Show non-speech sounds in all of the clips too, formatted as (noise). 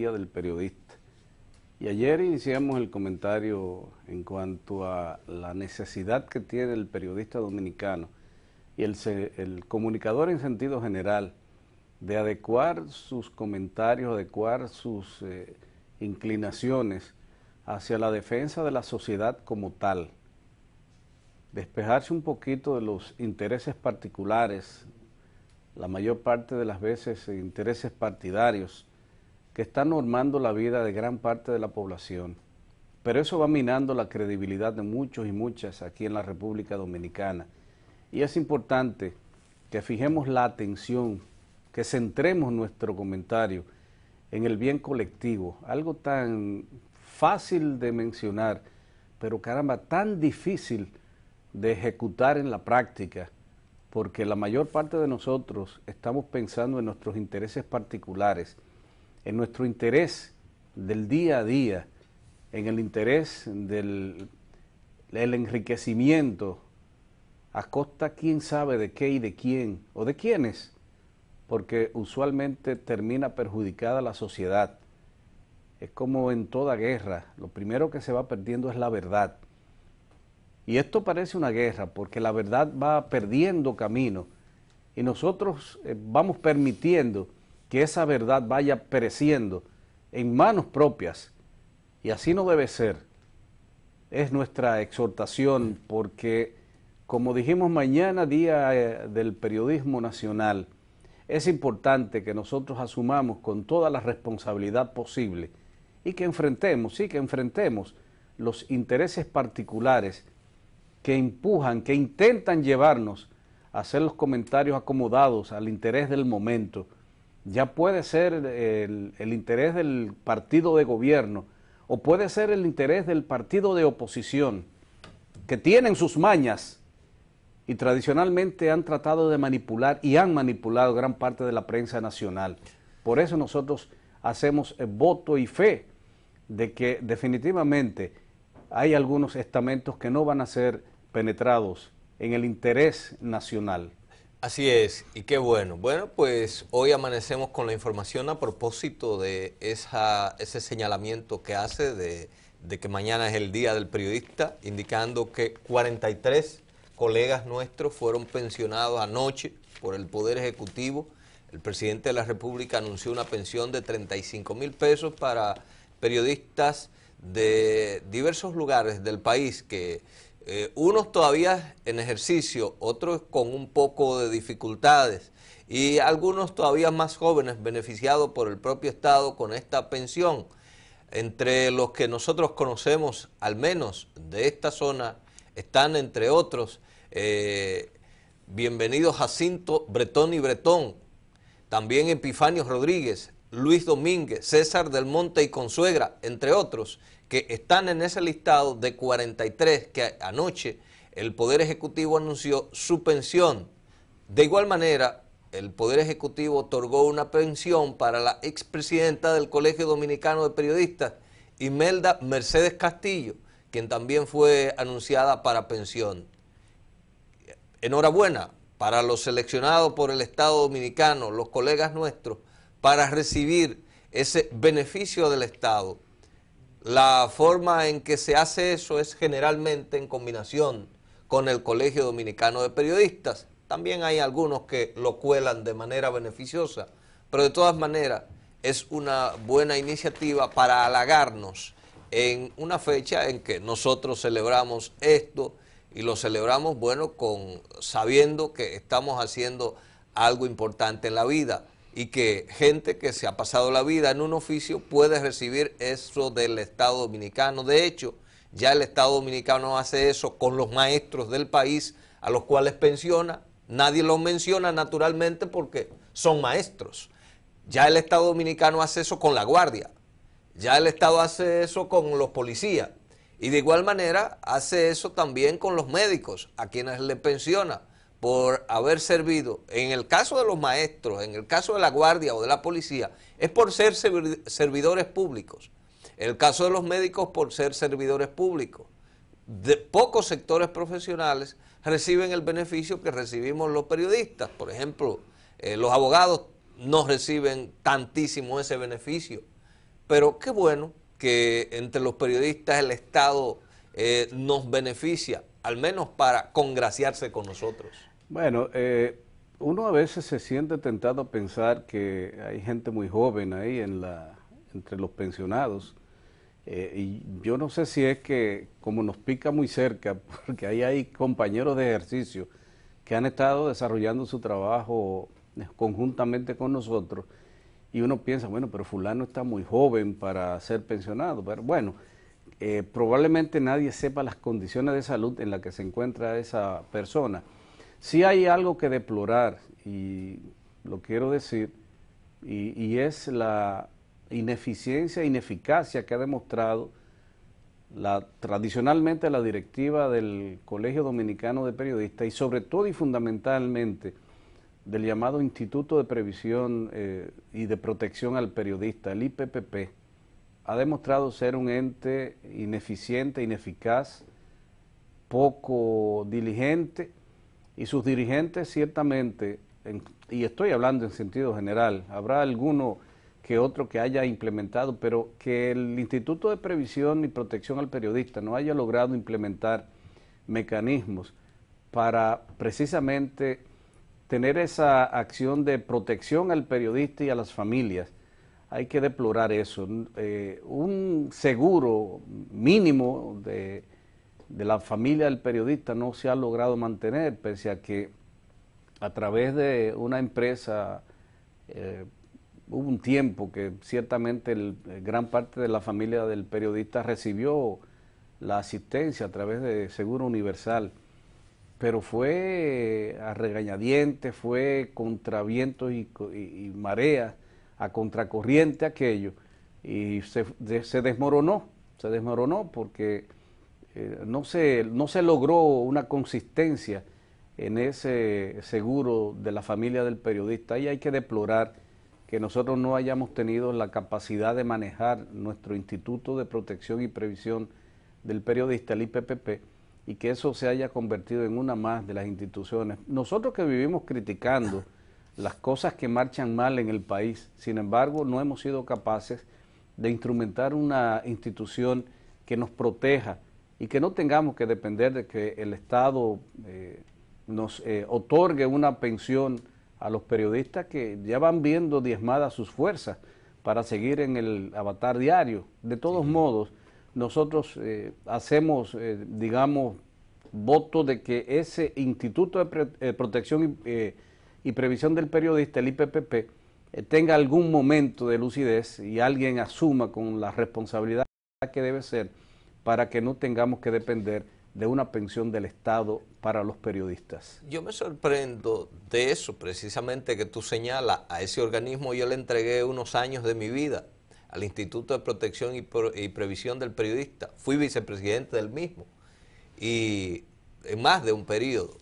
del Periodista. Y ayer iniciamos el comentario en cuanto a la necesidad que tiene el periodista dominicano y el, comunicador en sentido general de adecuar sus comentarios, adecuar sus eh, inclinaciones hacia la defensa de la sociedad como tal, despejarse un poquito de los intereses particulares, la mayor parte de las veces eh, intereses partidarios, que está normando la vida de gran parte de la población, pero eso va minando la credibilidad de muchos y muchas aquí en la República Dominicana. Y es importante que fijemos la atención, que centremos nuestro comentario en el bien colectivo, algo tan fácil de mencionar, pero caramba, tan difícil de ejecutar en la práctica, porque la mayor parte de nosotros estamos pensando en nuestros intereses particulares en nuestro interés del día a día, en el interés del el enriquecimiento, a costa quién sabe de qué y de quién o de quiénes, porque usualmente termina perjudicada la sociedad. Es como en toda guerra, lo primero que se va perdiendo es la verdad. Y esto parece una guerra, porque la verdad va perdiendo camino y nosotros eh, vamos permitiendo que esa verdad vaya pereciendo en manos propias. Y así no debe ser. Es nuestra exhortación porque, como dijimos mañana, Día eh, del Periodismo Nacional, es importante que nosotros asumamos con toda la responsabilidad posible y que enfrentemos, sí, que enfrentemos los intereses particulares que empujan, que intentan llevarnos a hacer los comentarios acomodados al interés del momento, ya puede ser el, interés del partido de gobierno o puede ser el interés del partido de oposición, que tienen sus mañas y tradicionalmente han tratado de manipular y han manipulado gran parte de la prensa nacional. Por eso nosotros hacemos eh, voto y fe de que definitivamente hay algunos estamentos que no van a ser penetrados en el interés nacional. Así es, y qué bueno. Bueno, pues hoy amanecemos con la información a propósito de esa, ese señalamiento que hace de, de que mañana es el Día del Periodista, indicando que 43 colegas nuestros fueron pensionados anoche por el Poder Ejecutivo. El presidente de la República anunció una pensión de 35 mil pesos para periodistas de diversos lugares del país que eh, unos todavía en ejercicio, otros con un poco de dificultades y algunos todavía más jóvenes beneficiados por el propio Estado con esta pensión. Entre los que nosotros conocemos, al menos de esta zona, están entre otros, eh, bienvenidos Jacinto Bretón y Bretón, también Epifanio Rodríguez, Luis Domínguez, César del Monte y Consuegra, entre otros, que están en ese listado de 43 que anoche el Poder Ejecutivo anunció su pensión. De igual manera, el Poder Ejecutivo otorgó una pensión para la expresidenta del Colegio Dominicano de Periodistas, Imelda Mercedes Castillo, quien también fue anunciada para pensión. Enhorabuena para los seleccionados por el Estado Dominicano, los colegas nuestros para recibir ese beneficio del Estado. La forma en que se hace eso es generalmente en combinación con el Colegio Dominicano de Periodistas. También hay algunos que lo cuelan de manera beneficiosa, pero de todas maneras es una buena iniciativa para halagarnos en una fecha en que nosotros celebramos esto y lo celebramos, bueno, con sabiendo que estamos haciendo algo importante en la vida y que gente que se ha pasado la vida en un oficio puede recibir eso del Estado Dominicano. De hecho, ya el Estado Dominicano hace eso con los maestros del país a los cuales pensiona. Nadie los menciona naturalmente porque son maestros. Ya el Estado Dominicano hace eso con la Guardia. Ya el Estado hace eso con los policías. Y de igual manera hace eso también con los médicos, a quienes le pensiona por haber servido, en el caso de los maestros, en el caso de la guardia o de la policía, es por ser servidores públicos. En el caso de los médicos, por ser servidores públicos. De pocos sectores profesionales reciben el beneficio que recibimos los periodistas. Por ejemplo, eh, los abogados no reciben tantísimo ese beneficio. Pero qué bueno que entre los periodistas el Estado eh, nos beneficia, al menos para congraciarse con nosotros. Bueno, eh, uno a veces se siente tentado a pensar que hay gente muy joven ahí entre los pensionados. Eh, y yo no sé si es que como nos pica muy cerca, (laughs) porque ahí hay compañeros de ejercicio que han estado desarrollando su trabajo conjuntamente con nosotros, y uno piensa, bueno, pero fulano está muy joven para ser pensionado, pero bueno, eh, probablemente nadie sepa las condiciones de salud en las que se encuentra esa persona. Si hay algo que deplorar y lo quiero decir, y, es la ineficiencia, ineficacia que ha demostrado tradicionalmente la directiva del Colegio Dominicano de Periodistas y sobre todo y fundamentalmente del llamado Instituto de Previsión eh, y de Protección al Periodista, el IPPP, ha demostrado ser un ente ineficiente, ineficaz, poco diligente, y sus dirigentes ciertamente, y estoy hablando en sentido general, habrá alguno que otro que haya implementado, pero que el Instituto de Previsión y Protección al Periodista no haya logrado implementar mecanismos para precisamente tener esa acción de protección al periodista y a las familias. Hay que deplorar eso. Eh, un seguro mínimo de de la familia del periodista no se ha logrado mantener, pese a que a través de una empresa eh, hubo un tiempo que ciertamente eh, gran parte de la familia del periodista recibió la asistencia a través de Seguro Universal, pero fue eh, a regañadientes, fue contra vientos y, mareas, a contracorriente aquello, y se, se desmoronó, se desmoronó porque eh, no, se, no se logró una consistencia en ese seguro de la familia del periodista y hay que deplorar que nosotros no hayamos tenido la capacidad de manejar nuestro Instituto de Protección y Previsión del Periodista, el IPPP, y que eso se haya convertido en una más de las instituciones. Nosotros que vivimos criticando las cosas que marchan mal en el país, sin embargo, no hemos sido capaces de instrumentar una institución que nos proteja y que no tengamos que depender de que el Estado eh, nos eh, otorgue una pensión a los periodistas que ya van viendo diezmadas sus fuerzas para seguir en el avatar diario. De todos modos, nosotros eh, hacemos, digamos, voto de que ese Instituto de Protección y, Previsión del Periodista, el IPPP, tenga algún momento de lucidez y alguien asuma con la responsabilidad que debe ser para que no tengamos que depender de una pensión del Estado para los periodistas. Yo me sorprendo de eso, precisamente que tú señalas, a ese organismo yo le entregué unos años de mi vida, al Instituto de Protección y, Previsión del Periodista, fui vicepresidente del mismo, y en más de un periodo,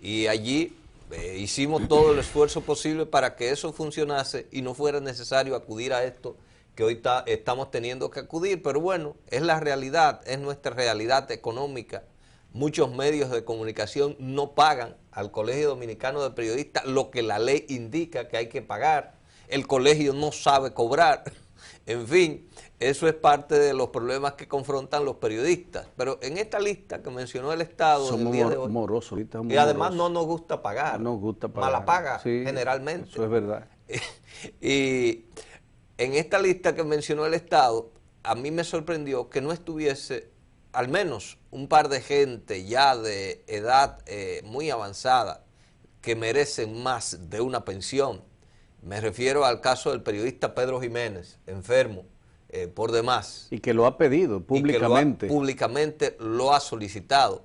y allí eh, hicimos todo el esfuerzo posible para que eso funcionase y no fuera necesario acudir a esto que hoy estamos teniendo que acudir, pero bueno, es la realidad, es nuestra realidad económica. Muchos medios de comunicación no pagan al Colegio Dominicano de Periodistas lo que la ley indica que hay que pagar. El colegio no sabe cobrar. (laughs) En fin, eso es parte de los problemas que confrontan los periodistas. Pero en esta lista que mencionó el Estado, somos el día y además no nos gusta pagar. No nos gusta pagar. Mala paga generalmente. Eso es verdad. (laughs) y en esta lista que mencionó el Estado, a mí me sorprendió que no estuviese al menos un par de gente ya de edad eh, muy avanzada que merecen más de una pensión. Me refiero al caso del periodista Pedro Jiménez, enfermo, eh, por demás. Y que lo ha pedido públicamente. públicamente lo ha solicitado.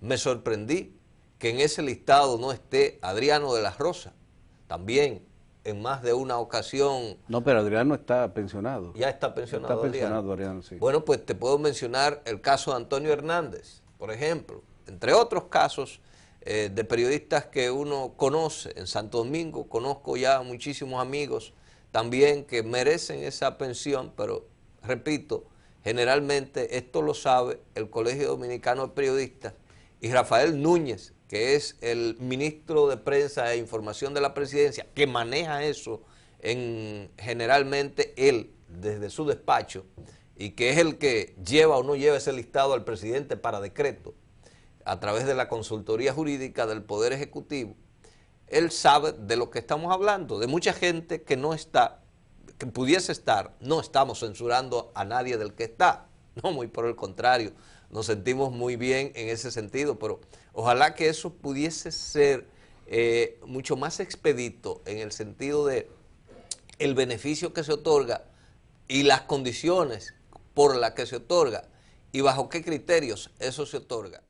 Me sorprendí que en ese listado no esté Adriano de las Rosas, también en más de una ocasión. No, pero Adriano está pensionado. Ya está pensionado. Está Bueno, pues te puedo mencionar el caso de Antonio Hernández, por ejemplo, entre otros casos eh, de periodistas que uno conoce en Santo Domingo, conozco ya muchísimos amigos también que merecen esa pensión, pero repito, generalmente esto lo sabe el Colegio Dominicano de Periodistas y Rafael Núñez, que es el ministro de Prensa e Información de la Presidencia, que maneja eso en generalmente él desde su despacho y que es el que lleva o no lleva ese listado al presidente para decreto a través de la consultoría jurídica del Poder Ejecutivo, él sabe de lo que estamos hablando, de mucha gente que no está, que pudiese estar, no estamos censurando a nadie del que está, no, muy por el contrario, nos sentimos muy bien en ese sentido, pero Ojalá que eso pudiese ser eh, mucho más expedito en el sentido de el beneficio que se otorga y las condiciones por las que se otorga y bajo qué criterios eso se otorga.